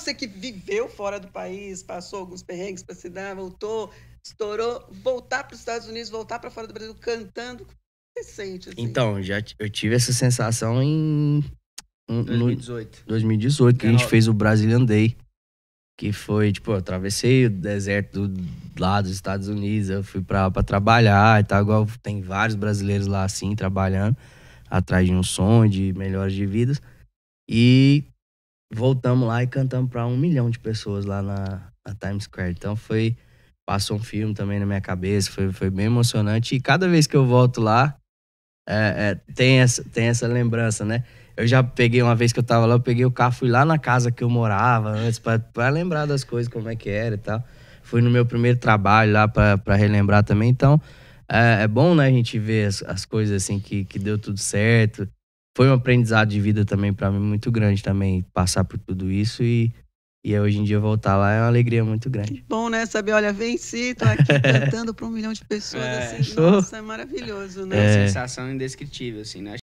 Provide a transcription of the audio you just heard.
você que viveu fora do país, passou alguns perrengues para se dar, voltou, estourou, voltar para os Estados Unidos, voltar para fora do Brasil cantando, como você sente? Assim? Então, já eu tive essa sensação em. 2018. 2018, que a gente fez o Brazilian Day. Que foi, tipo, eu atravessei o deserto do, lá dos Estados Unidos, eu fui para trabalhar e tal, igual tem vários brasileiros lá assim, trabalhando, atrás de um som, de melhores de vidas. E voltamos lá e cantamos para um milhão de pessoas lá na, na, Times Square. Então foi. Passou um filme também na minha cabeça, foi, foi bem emocionante. E cada vez que eu volto lá, é, é, tem, essa, tem essa lembrança, né? Eu já peguei uma vez que eu tava lá, eu peguei o carro, fui lá na casa que eu morava antes, pra, pra lembrar das coisas, como é que era e tal. Fui no meu primeiro trabalho lá para relembrar também. Então, é, é bom, né, a gente ver as, as coisas assim que, que deu tudo certo foi um aprendizado de vida também para mim muito grande também passar por tudo isso e e hoje em dia voltar lá é uma alegria muito grande. bom, né? Saber, olha, venci, tô aqui cantando para um milhão de pessoas. É. Assim, nossa, é maravilhoso, né? É uma sensação indescritível, assim, né?